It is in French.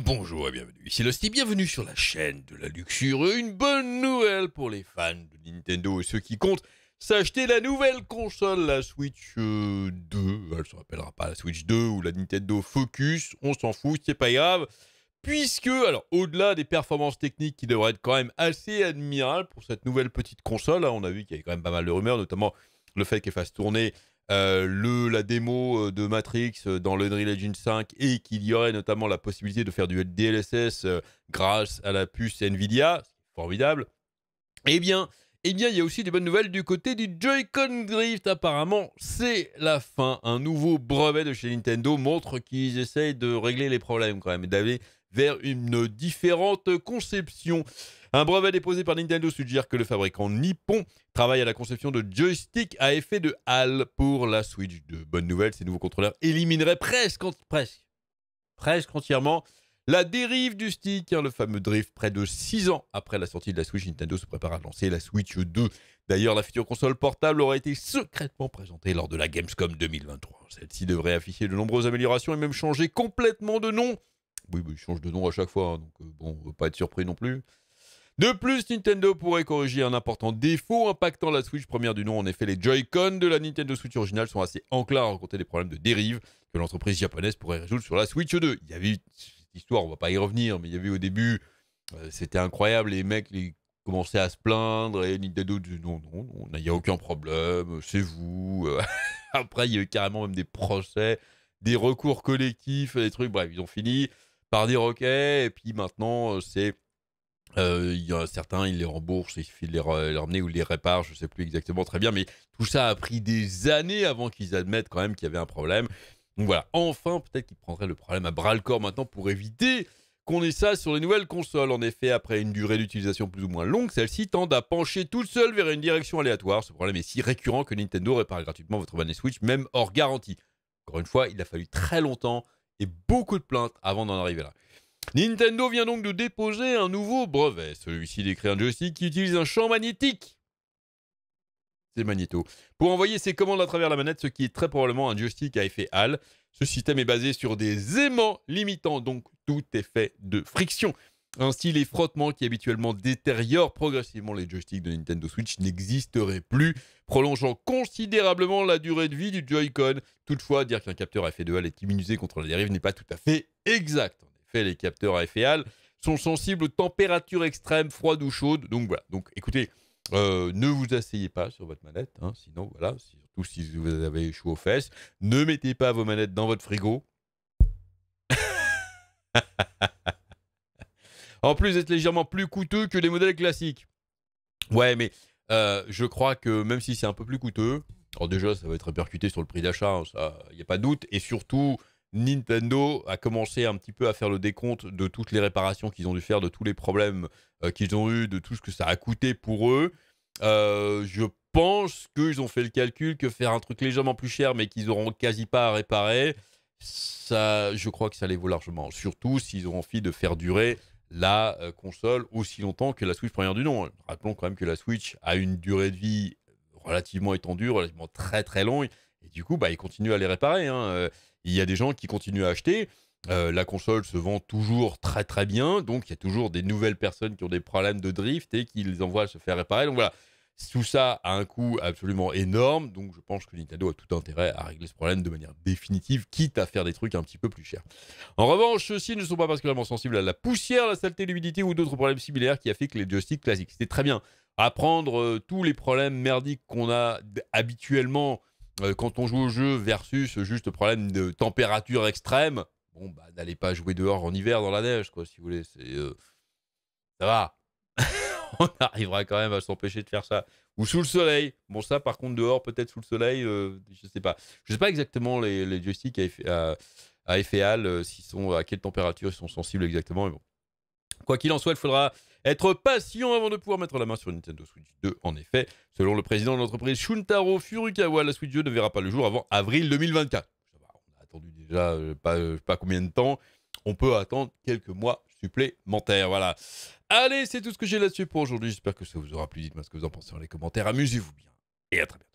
bonjour et bienvenue. Ici Losty, bienvenue sur la chaîne de la luxure. Une bonne nouvelle pour les fans de Nintendo et ceux qui comptent s'acheter la nouvelle console, la Switch 2. Euh, Elle se rappellera pas la Switch 2 ou la Nintendo Focus, on s'en fout, c'est pas grave. Puisque, alors, au-delà des performances techniques qui devraient être quand même assez admirables pour cette nouvelle petite console, hein, on a vu qu'il y avait quand même pas mal de rumeurs, notamment le fait qu'elle fasse tourner euh, le, la démo euh, de Matrix euh, dans l'Unreal Engine 5 et qu'il y aurait notamment la possibilité de faire du DLSS grâce à la puce Nvidia, formidable. Eh bien, eh bien, il y a aussi des bonnes nouvelles du côté du Joy-Con Drift. Apparemment, c'est la fin. Un nouveau brevet de chez Nintendo montre qu'ils essayent de régler les problèmes quand même, vers une différente conception. Un brevet déposé par Nintendo suggère que le fabricant nippon travaille à la conception de joystick à effet de Hall pour la Switch. De Bonne nouvelles, ces nouveaux contrôleurs élimineraient presque, presque, presque entièrement la dérive du stick, hein, le fameux drift, près de 6 ans après la sortie de la Switch, Nintendo se prépare à lancer la Switch 2. D'ailleurs, la future console portable aura été secrètement présentée lors de la Gamescom 2023. Celle-ci devrait afficher de nombreuses améliorations et même changer complètement de nom oui, mais bah, ils de nom à chaque fois, hein, donc euh, bon, on ne pas être surpris non plus. De plus, Nintendo pourrait corriger un important défaut impactant la Switch première du nom. En effet, les Joy-Con de la Nintendo Switch originale sont assez enclins à rencontrer des problèmes de dérive que l'entreprise japonaise pourrait résoudre sur la Switch 2. Il y avait eu histoire, on va pas y revenir, mais il y avait au début, euh, c'était incroyable, les mecs commençaient à se plaindre et Nintendo disait non, non, il n'y a aucun problème, c'est vous. Euh, après, il y a eu carrément même des procès, des recours collectifs, des trucs, bref, ils ont fini par dire ok, et puis maintenant euh, c'est euh, il y a certains, ils les remboursent, ils filent les, ramener ou les réparent, je ne sais plus exactement très bien, mais tout ça a pris des années avant qu'ils admettent quand même qu'il y avait un problème. Donc voilà, enfin, peut-être qu'ils prendraient le problème à bras le corps maintenant pour éviter qu'on ait ça sur les nouvelles consoles. En effet, après une durée d'utilisation plus ou moins longue, celle ci tendent à pencher tout seule vers une direction aléatoire. Ce problème est si récurrent que Nintendo répare gratuitement votre manet Switch, même hors garantie. Encore une fois, il a fallu très longtemps et beaucoup de plaintes avant d'en arriver là. Nintendo vient donc de déposer un nouveau brevet. Celui-ci décrit un joystick qui utilise un champ magnétique. C'est magnéto. Pour envoyer ses commandes à travers la manette, ce qui est très probablement un joystick à effet HAL. Ce système est basé sur des aimants limitant donc tout effet de friction. Ainsi, les frottements qui habituellement détériorent progressivement les joysticks de Nintendo Switch n'existeraient plus, prolongeant considérablement la durée de vie du Joy-Con. Toutefois, dire qu'un capteur à effet de halle est immunisé contre la dérive n'est pas tout à fait exact. En effet, les capteurs à effet halle sont sensibles aux températures extrêmes, froides ou chaudes. Donc voilà. Donc écoutez, euh, ne vous asseyez pas sur votre manette, hein. sinon voilà, surtout si vous avez chaud aux fesses. Ne mettez pas vos manettes dans votre frigo. En plus d'être légèrement plus coûteux que les modèles classiques. Ouais, mais euh, je crois que même si c'est un peu plus coûteux, alors déjà, ça va être répercuté sur le prix d'achat, hein, il n'y a pas de doute. Et surtout, Nintendo a commencé un petit peu à faire le décompte de toutes les réparations qu'ils ont dû faire, de tous les problèmes euh, qu'ils ont eu, de tout ce que ça a coûté pour eux. Euh, je pense qu'ils ont fait le calcul que faire un truc légèrement plus cher, mais qu'ils n'auront quasi pas à réparer, ça, je crois que ça les vaut largement. Surtout s'ils ont envie de faire durer la euh, console aussi longtemps que la Switch première du nom. Hein. Rappelons quand même que la Switch a une durée de vie relativement étendue, relativement très très longue, et du coup, bah, ils continuent à les réparer. Hein. Euh, il y a des gens qui continuent à acheter. Euh, la console se vend toujours très très bien, donc il y a toujours des nouvelles personnes qui ont des problèmes de drift et qui les envoient se faire réparer. Donc voilà, tout ça a un coût absolument énorme, donc je pense que Nintendo a tout intérêt à régler ce problème de manière définitive, quitte à faire des trucs un petit peu plus chers. En revanche, ceux-ci ne sont pas particulièrement sensibles à la poussière, la saleté, l'humidité ou d'autres problèmes similaires qui affectent les joystick classiques. C'était très bien. Apprendre euh, tous les problèmes merdiques qu'on a habituellement euh, quand on joue au jeu versus juste problème de température extrême, bon, bah, n'allez pas jouer dehors en hiver dans la neige, quoi, si vous voulez. Euh, ça va, on arrivera quand même à s'empêcher de faire ça. Ou sous le soleil. Bon, ça, par contre, dehors, peut-être sous le soleil, je euh, je sais pas. Je sais pas exactement les, les joysticks à effet, à, euh, s'ils sont, à quelle température ils sont sensibles exactement. bon. Quoi qu'il en soit, il faudra être patient avant de pouvoir mettre la main sur Nintendo Switch 2. En effet, selon le président de l'entreprise Shuntaro Furukawa, la Switch 2 ne verra pas le jour avant avril 2024. On a attendu déjà euh, pas, pas combien de temps. On peut attendre quelques mois supplémentaire. Voilà. Allez, c'est tout ce que j'ai là-dessus pour aujourd'hui. J'espère que ça vous aura plu. Dites-moi ce que vous en pensez dans les commentaires. Amusez-vous bien et à très bientôt.